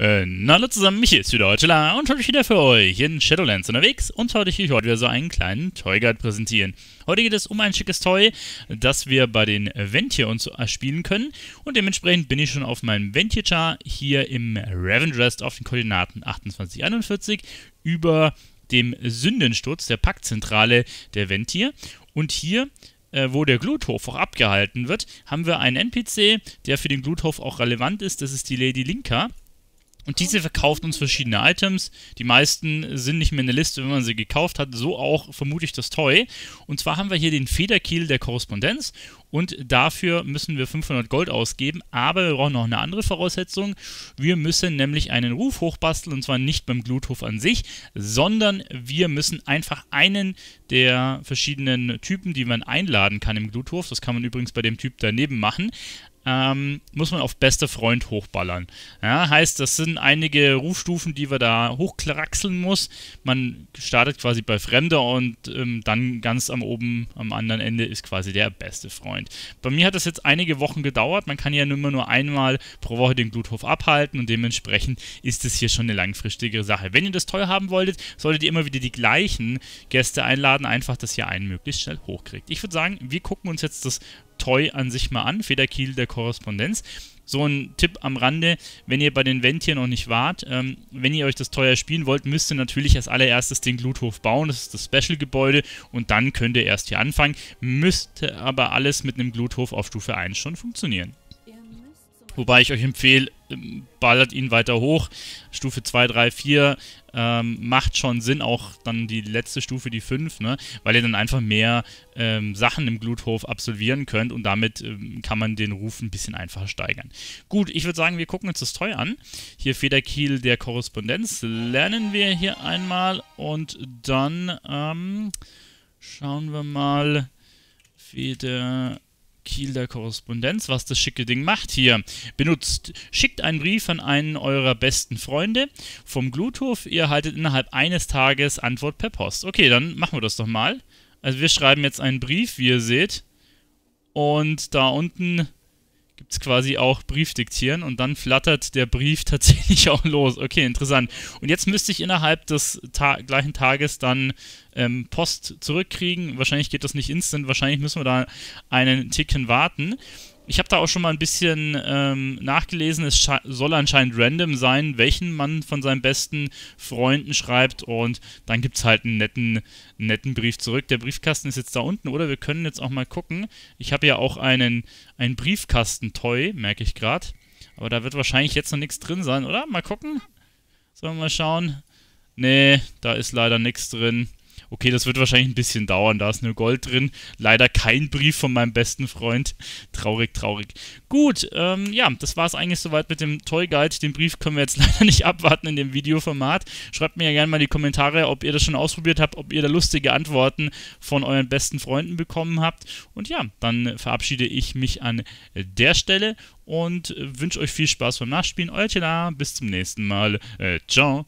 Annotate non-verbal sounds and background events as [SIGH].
Äh, na hallo zusammen, Michi ist wieder heute und heute wieder für euch in Shadowlands unterwegs und heute ich euch heute wieder so einen kleinen Toy Guide präsentieren. Heute geht es um ein schickes Toy, das wir bei den Ventier uns erspielen können und dementsprechend bin ich schon auf meinem Ventier-Char hier im Ravendrest auf den Koordinaten 2841 über dem Sündensturz der Paktzentrale der Ventier und hier äh, wo der Gluthof auch abgehalten wird, haben wir einen NPC, der für den Gluthof auch relevant ist. Das ist die Lady Linka. Und diese verkauft uns verschiedene Items. Die meisten sind nicht mehr in der Liste, wenn man sie gekauft hat. So auch vermutlich das Toy. Und zwar haben wir hier den Federkiel der Korrespondenz. Und dafür müssen wir 500 Gold ausgeben. Aber wir brauchen noch eine andere Voraussetzung. Wir müssen nämlich einen Ruf hochbasteln. Und zwar nicht beim Gluthof an sich, sondern wir müssen einfach einen der verschiedenen Typen, die man einladen kann im Gluthof. Das kann man übrigens bei dem Typ daneben machen ähm, muss man auf bester Freund hochballern. Ja, heißt, das sind einige Rufstufen, die wir da hochkraxeln muss. Man startet quasi bei Fremder und ähm, dann ganz am oben, am anderen Ende ist quasi der beste Freund. Bei mir hat das jetzt einige Wochen gedauert. Man kann ja immer nur einmal pro Woche den Gluthof abhalten und dementsprechend ist es hier schon eine langfristigere Sache. Wenn ihr das toll haben wolltet, solltet ihr immer wieder die gleichen Gäste einladen, einfach, dass ihr einen möglichst schnell hochkriegt. Ich würde sagen, wir gucken uns jetzt das Toy an sich mal an, Federkiel der Korrespondenz. So ein Tipp am Rande, wenn ihr bei den Vent hier noch nicht wart, ähm, wenn ihr euch das teuer spielen wollt, müsst ihr natürlich als allererstes den Gluthof bauen, das ist das Special-Gebäude und dann könnt ihr erst hier anfangen, müsste aber alles mit einem Gluthof auf Stufe 1 schon funktionieren. Wobei ich euch empfehle, ähm, ballert ihn weiter hoch. Stufe 2, 3, 4 macht schon Sinn, auch dann die letzte Stufe, die 5, ne? weil ihr dann einfach mehr ähm, Sachen im Gluthof absolvieren könnt und damit ähm, kann man den Ruf ein bisschen einfacher steigern. Gut, ich würde sagen, wir gucken uns das Toy an. Hier Federkiel der Korrespondenz lernen wir hier einmal und dann ähm, schauen wir mal Feder... Kieler Korrespondenz, was das schicke Ding macht hier. Benutzt, schickt einen Brief an einen eurer besten Freunde vom Gluthof. Ihr erhaltet innerhalb eines Tages Antwort per Post. Okay, dann machen wir das doch mal. Also wir schreiben jetzt einen Brief, wie ihr seht. Und da unten gibt es quasi auch Briefdiktieren und dann flattert der Brief [LAUGHS] tatsächlich auch los. Okay, interessant. Und jetzt müsste ich innerhalb des Ta gleichen Tages dann ähm, Post zurückkriegen. Wahrscheinlich geht das nicht instant, wahrscheinlich müssen wir da einen Ticken warten ich habe da auch schon mal ein bisschen ähm, nachgelesen. Es soll anscheinend random sein, welchen man von seinen besten Freunden schreibt. Und dann gibt es halt einen netten, netten Brief zurück. Der Briefkasten ist jetzt da unten, oder? Wir können jetzt auch mal gucken. Ich habe ja auch einen, einen Briefkasten-Toy, merke ich gerade. Aber da wird wahrscheinlich jetzt noch nichts drin sein, oder? Mal gucken. Sollen wir mal schauen. Nee, da ist leider nichts drin okay, das wird wahrscheinlich ein bisschen dauern, da ist nur Gold drin. Leider kein Brief von meinem besten Freund. [LAUGHS] Traurig, traurig. Gut, ähm, ja, das war es eigentlich soweit mit dem Toy Guide. Den Brief können wir jetzt [LAUGHS] leider nicht abwarten in dem Videoformat. Schreibt mir ja gerne mal in die Kommentare, ob ihr das schon ausprobiert habt, ob ihr da lustige Antworten von euren besten Freunden bekommen habt. Und ja, dann verabschiede ich mich an der Stelle und wünsche euch viel Spaß beim Nachspielen. Euer Tela, bis zum nächsten Mal. Äh, ciao.